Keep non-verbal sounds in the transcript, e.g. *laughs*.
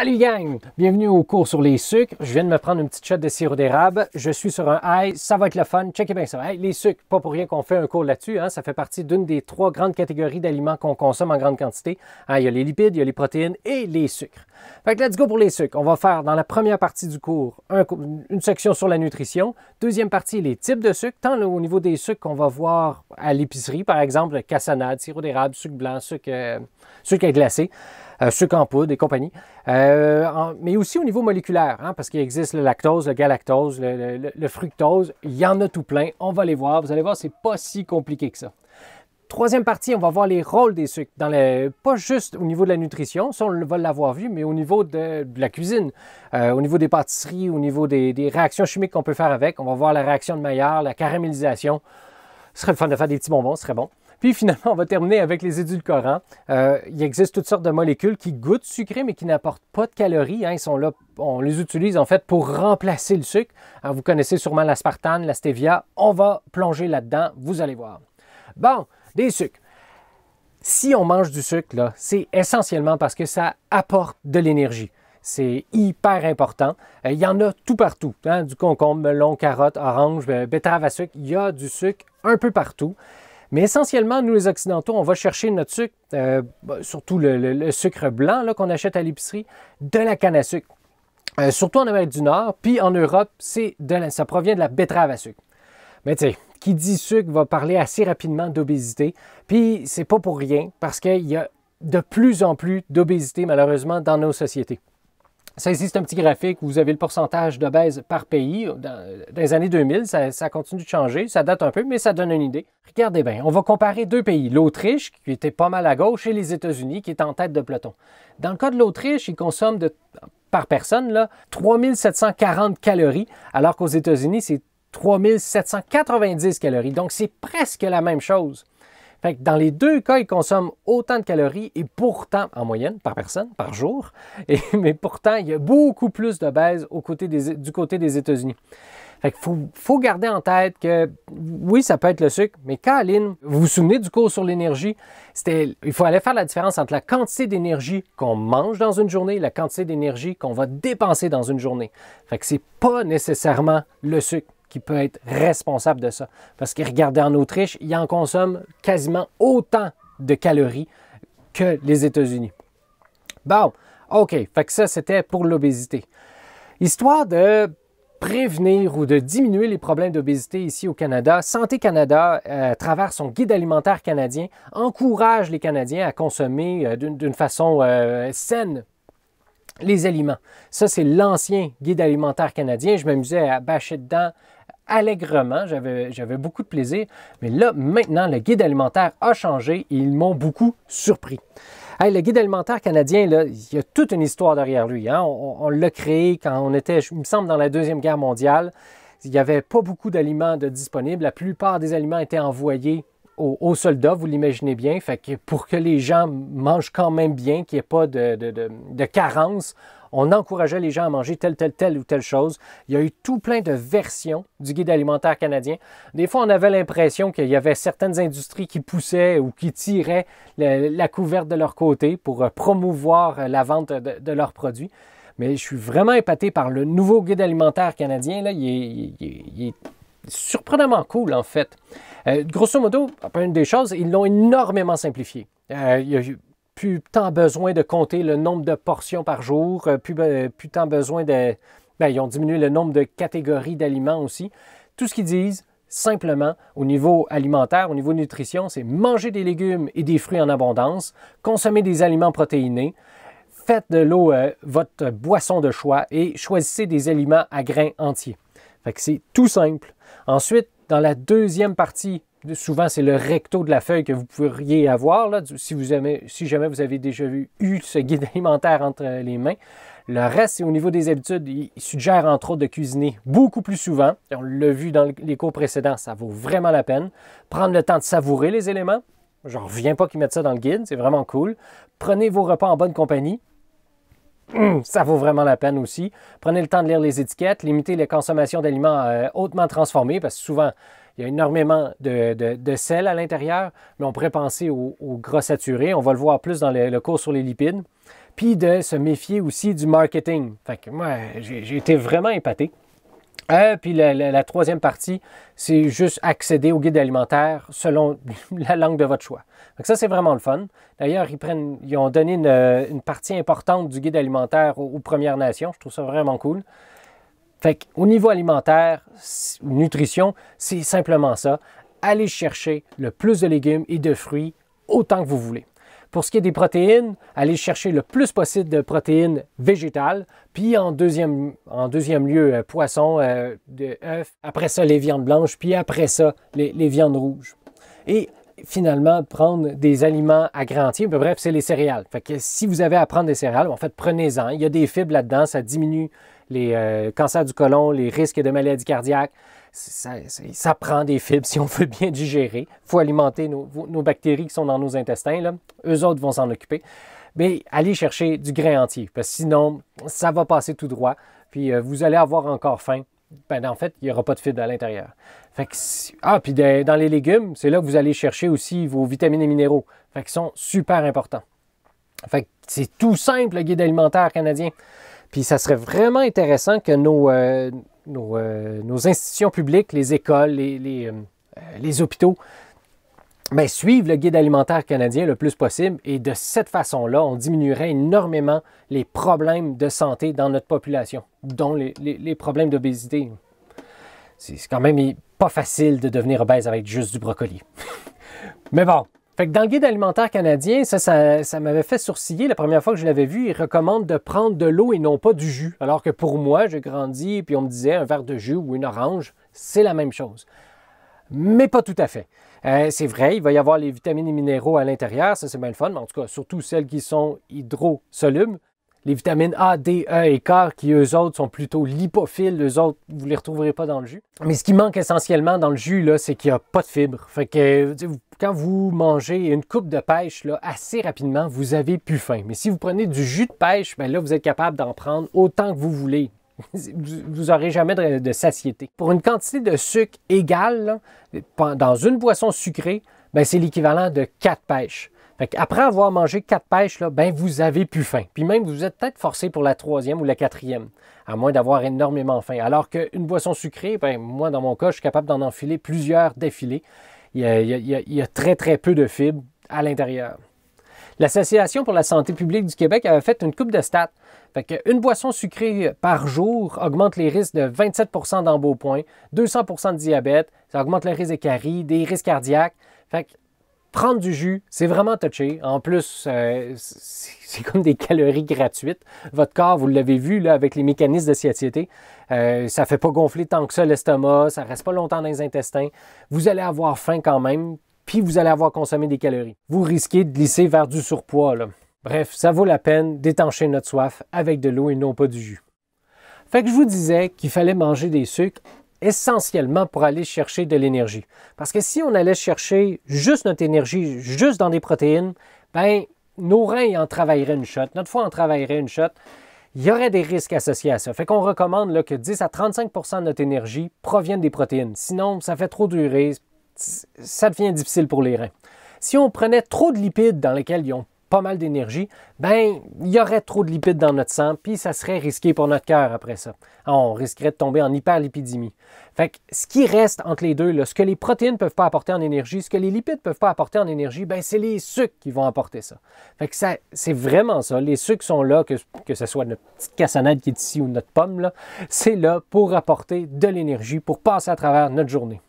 Salut gang! Bienvenue au cours sur les sucres. Je viens de me prendre une petite shot de sirop d'érable. Je suis sur un high. Ça va être le fun. Checkez bien ça. les sucres, pas pour rien qu'on fait un cours là-dessus. Hein. Ça fait partie d'une des trois grandes catégories d'aliments qu'on consomme en grande quantité. Ah, il y a les lipides, il y a les protéines et les sucres. Fait que let's go pour les sucres. On va faire dans la première partie du cours une section sur la nutrition. Deuxième partie, les types de sucres, tant au niveau des sucres qu'on va voir à l'épicerie, par exemple, cassonade, sirop d'érable, sucre blanc, sucre, glacé, euh, sucre euh, sucre en poudre et compagnie, euh, mais aussi au niveau moléculaire, hein, parce qu'il existe le lactose, le galactose, le, le, fructose, il y en a tout plein, on va les voir, vous allez voir, c'est pas si compliqué que ça. Troisième partie, on va voir les rôles des sucres, dans les pas juste au niveau de la nutrition, ça on va l'avoir vu, mais au niveau de, la cuisine, euh, au niveau des pâtisseries, au niveau des, réactions chimiques qu'on peut faire avec. On va voir la réaction de Maillard, la caramélisation. Ce serait le fun de faire des petits bonbons, ce serait bon. Puis finalement, on va terminer avec les édulcorants. Euh, il existe toutes sortes de molécules qui goûtent sucré, mais qui n'apportent pas de calories. Hein. Ils sont là, on les utilise en fait pour remplacer le sucre. vous connaissez sûrement l'aspartame, la stevia. On va plonger là-dedans, vous allez voir. Bon, des sucres. Si on mange du sucre, c'est essentiellement parce que ça apporte de l'énergie. C'est hyper important. Euh, il y en a tout partout. Hein, du concombre, melon, carotte, orange, euh, betterave à sucre. Il y a du sucre un peu partout. Mais essentiellement, nous les Occidentaux, on va chercher notre sucre, euh, bah, surtout le, sucre blanc qu'on achète à l'épicerie, de la canne à sucre. surtout en Amérique du Nord, puis en Europe, c'est ça provient de la betterave à sucre. Mais tu sais, qui dit sucre va parler assez rapidement d'obésité. Puis c'est pas pour rien, parce qu'il y a de plus en plus d'obésité, malheureusement, dans nos sociétés. Ça existe un petit graphique où vous avez le pourcentage d'obèses par pays. Dans, les années 2000, ça, continue de changer. Ça date un peu, mais ça donne une idée. Regardez bien, on va comparer deux pays, l'Autriche, qui était pas mal à gauche, et les États-Unis, qui est en tête de peloton. Dans le cas de l'Autriche, ils consomment de, par personne là, 3740 calories, alors qu'aux États-Unis, c'est 3790 calories. Donc, c'est presque la même chose. dans les deux cas, ils consomment autant de calories et pourtant, en moyenne, par personne, par jour, *laughs* mais pourtant, il y a beaucoup plus de d'obèses du côté des États-Unis. Fait faut, garder en tête que oui, ça peut être le sucre, mais Caroline, vous vous souvenez du cours sur l'énergie, il faut aller faire la différence entre la quantité d'énergie qu'on mange dans une journée et la quantité d'énergie qu'on va dépenser dans une journée. Fait que c'est pas nécessairement le sucre qui peut être responsable de ça. Parce que regardez en Autriche, ils en consomment quasiment autant de calories que les États-Unis. Bon, OK, fait que ça, c'était pour l'obésité. Histoire de prévenir ou de diminuer les problèmes d'obésité ici au Canada, Santé Canada, euh, à travers son guide alimentaire canadien, encourage les Canadiens à consommer euh, d'une façon euh, saine les aliments. Ça, c'est l'ancien guide alimentaire canadien. Je m'amusais à bâcher dedans allègrement. J'avais beaucoup de plaisir. Mais là, maintenant, le guide alimentaire a changé et ils m'ont beaucoup surpris. le guide alimentaire canadien, il y a toute une histoire derrière lui. Hein. On, l'a créé quand on était, il me semble, dans la Deuxième Guerre mondiale. Il n'y avait pas beaucoup d'aliments disponibles. La plupart des aliments étaient envoyés aux, soldats, vous l'imaginez bien. Fait que pour que les gens mangent quand même bien, qu'il n'y ait pas de, carences, on encourageait les gens à manger telle, telle, telle ou telle chose. Il y a eu tout plein de versions du guide alimentaire canadien. Des fois, on avait l'impression qu'il y avait certaines industries qui poussaient ou qui tiraient la couverte de leur côté pour euh, promouvoir euh, la vente de, leurs produits. Mais je suis vraiment épaté par le nouveau guide alimentaire canadien. Là. Il, est, surprenamment cool, en fait. Euh, grosso modo, une des choses, ils l'ont énormément simplifié. il y a plus tant besoin de compter le nombre de portions par jour, euh, plus, tant besoin de... Ben, ils ont diminué le nombre de catégories d'aliments aussi. Tout ce qu'ils disent, simplement, au niveau alimentaire, au niveau nutrition, c'est manger des légumes et des fruits en abondance, consommer des aliments protéinés, faites de l'eau euh, votre boisson de choix et choisissez des aliments à grains entiers. Fait que c'est tout simple. Ensuite, dans la deuxième partie souvent c'est le recto de la feuille que vous pourriez avoir, là, si, vous si jamais vous avez déjà eu ce guide alimentaire entre les mains. Le reste, c'est au niveau des habitudes. Il suggère entre autres de cuisiner beaucoup plus souvent. On l'a vu dans les cours précédents, ça vaut vraiment la peine. Prendre le temps de savourer les éléments. ne reviens pas qu'ils mettent ça dans le guide, c'est vraiment cool. Prenez vos repas en bonne compagnie. Hum, ça vaut vraiment la peine aussi. Prenez le temps de lire les étiquettes, limitez les consommations d'aliments euh, hautement transformés parce que souvent, il y a énormément de, sel à l'intérieur, mais on pourrait penser au, gras saturé. On va le voir plus dans le, cours sur les lipides. Puis de se méfier aussi du marketing. Fait moi, j'ai été vraiment épaté. Euh, puis la, troisième partie, c'est juste accéder au guide alimentaire selon *laughs* la langue de votre choix. Donc ça, c'est vraiment le fun. D'ailleurs, ils, ils ont donné une, partie importante du guide alimentaire aux Premières Nations. Je trouve ça vraiment cool. Fait au niveau alimentaire, nutrition, c'est simplement ça. Allez chercher le plus de légumes et de fruits autant que vous voulez. Pour ce qui est des protéines, allez chercher le plus possible de protéines végétales, puis en deuxième, en deuxième lieu, euh, poisson, euh, de œufs, après ça les viandes blanches, puis après ça les, viandes rouges. Et finalement prendre des aliments à grand entier. Bref, c'est les céréales. Fait que si vous avez à prendre des céréales, en fait, prenez-en. Il y a des fibres là-dedans, ça diminue les euh, cancers du côlon, les risques de maladies cardiaques. Ça, prend des fibres *laughs* si on veut bien digérer. Il faut alimenter nos, bactéries qui sont dans nos intestins. Eux autres vont s'en occuper. Mais allez chercher du grain entier, parce que sinon, ça va passer tout droit. Puis euh, vous allez avoir encore faim ben, en fait, il n'y aura pas de fibres à l'intérieur. ah, puis dans les légumes, c'est là que vous allez chercher aussi vos vitamines et minéraux. Fait sont super importants. Fait c'est tout simple, le guide alimentaire canadien. Puis ça serait vraiment intéressant que nos, euh, euh, institutions publiques, les écoles, les euh, hôpitaux, mais ben, suivre le guide alimentaire canadien le plus possible et de cette façon-là, on diminuerait énormément les problèmes de santé dans notre population, dont les, problèmes d'obésité. C'est quand même pas facile de devenir obèse avec juste du brocoli. *laughs* mais bon, dans le guide alimentaire canadien, ça, ça, m'avait fait sourciller la première fois que je l'avais vu. Il recommande de prendre de l'eau et non pas du jus. Alors que pour moi, j'ai grandi puis on me disait un verre de jus ou une orange, c'est la même chose mais pas tout à fait. Euh, c'est vrai, il va y avoir les vitamines et minéraux à l'intérieur, ça c'est bien le fun, mais en tout cas, surtout celles qui sont hydrosolubles. Les vitamines A, D, E et K, qui eux autres sont plutôt lipophiles, eux autres, vous ne les retrouverez pas dans le jus. Mais ce qui manque essentiellement dans le jus, là, c'est qu'il n'y a pas de fibres. Fait quand vous mangez une coupe de pêche, là, assez rapidement, vous avez plus faim. Mais si vous prenez du jus de pêche, ben là, vous êtes capable d'en prendre autant que vous voulez. *laughs* vous n'aurez jamais de, satiété. Pour une quantité de sucre égale, dans une boisson sucrée, ben, c'est l'équivalent de quatre pêches. Après avoir mangé quatre pêches, ben vous avez plus faim. Puis même, vous êtes peut-être forcé pour la troisième ou la quatrième, à moins d'avoir énormément faim. Alors qu'une boisson sucrée, ben, moi, dans mon cas, je suis capable d'en enfiler plusieurs défilés. Il y, a, il y a très, très peu de fibres à l'intérieur. L'Association pour la santé publique du Québec avait fait une coupe de stats. une boisson sucrée par jour augmente les risques de 27 d'embeau 200 de diabète, ça augmente les risque de caries, des risques cardiaques. Fait prendre du jus, c'est vraiment touché. En plus, euh, c'est comme des calories gratuites. Votre corps, vous l'avez vu là, avec les mécanismes de satiété, euh, ça ne fait pas gonfler tant que ça l'estomac, ça reste pas longtemps dans les intestins. Vous allez avoir faim quand même, puis vous allez avoir consommé des calories. Vous risquez de glisser vers du surpoids. Bref, ça vaut la peine d'étancher notre soif avec de l'eau et non pas du jus. Fait que je vous disais qu'il fallait manger des sucres essentiellement pour aller chercher de l'énergie. Parce que si on allait chercher juste notre énergie, juste dans des protéines, ben nos reins en travailleraient une shot, notre foie en travaillerait une shot. Il y aurait des risques associés à ça. Fait qu'on recommande que 10 à 35 de notre énergie provienne des protéines. Sinon, ça fait trop durer, ça devient difficile pour les reins. Si on prenait trop de lipides dans lesquels ils ont pas mal d'énergie, ben il y aurait trop de lipides dans notre sang, puis ça serait risqué pour notre cœur après ça. Ah, on risquerait de tomber en hyperlipidémie. Fait que ce qui reste entre les deux, ce que les protéines ne peuvent pas apporter en énergie, ce que les lipides ne peuvent pas apporter en énergie, ben c'est les sucres qui vont apporter ça. Fait que ça, c'est vraiment ça. Les sucres sont là, que, que ce soit notre petite cassonade qui est ici ou notre pomme, là, c'est là pour apporter de l'énergie, pour passer à travers notre journée.